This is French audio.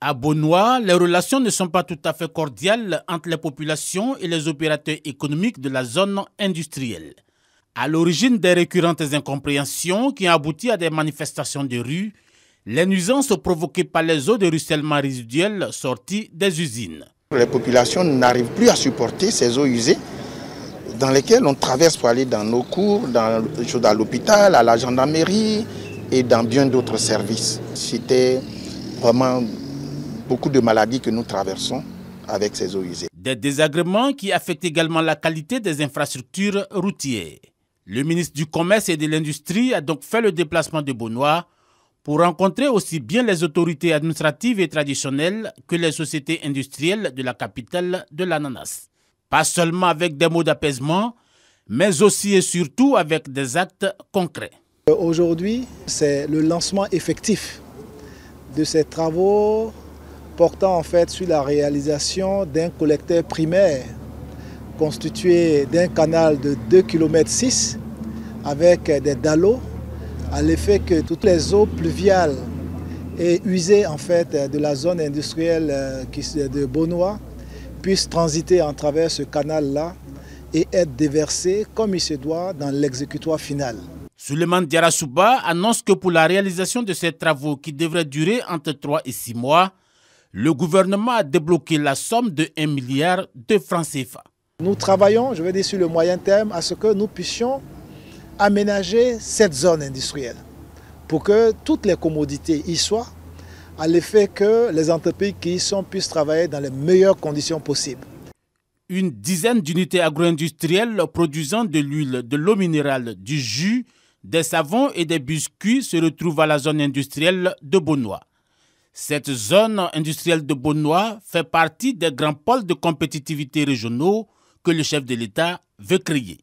À Benoît, les relations ne sont pas tout à fait cordiales entre les populations et les opérateurs économiques de la zone industrielle. À l'origine des récurrentes incompréhensions qui ont abouti à des manifestations de rue, les nuisances provoquées par les eaux de ruissellement résiduels sorties des usines. Les populations n'arrivent plus à supporter ces eaux usées dans lesquelles on traverse pour aller dans nos cours, dans, l'hôpital, à la gendarmerie et dans bien d'autres services. C'était vraiment beaucoup de maladies que nous traversons avec ces eaux usées. Des désagréments qui affectent également la qualité des infrastructures routières. Le ministre du Commerce et de l'Industrie a donc fait le déplacement de Benoît pour rencontrer aussi bien les autorités administratives et traditionnelles que les sociétés industrielles de la capitale de l'ananas. Pas seulement avec des mots d'apaisement, mais aussi et surtout avec des actes concrets. Euh, aujourd'hui, c'est le lancement effectif de ces travaux portant en fait sur la réalisation d'un collecteur primaire constitué d'un canal de 2 km 6 avec des dallos à l'effet que toutes les eaux pluviales et usées en fait de la zone industrielle euh, de Beaunois puissent transiter en travers ce canal-là et être déversées comme il se doit dans l'exécutoire final. Suleiman Diarasouba annonce que pour la réalisation de ces travaux qui devraient durer entre 3 et 6 mois, le gouvernement a débloqué la somme de 1 milliard de francs CFA. Nous travaillons, je vais dire sur le moyen terme, à ce que nous puissions aménager cette zone industrielle pour que toutes les commodités y soient, à l'effet que les entreprises qui y sont puissent travailler dans les meilleures conditions possibles. Une dizaine d'unités agro-industrielles produisant de l'huile, de l'eau minérale, du jus, des savons et des biscuits se retrouvent à la zone industrielle de benoît cette zone industrielle de Beaunois fait partie des grands pôles de compétitivité régionaux que le chef de l'État veut créer.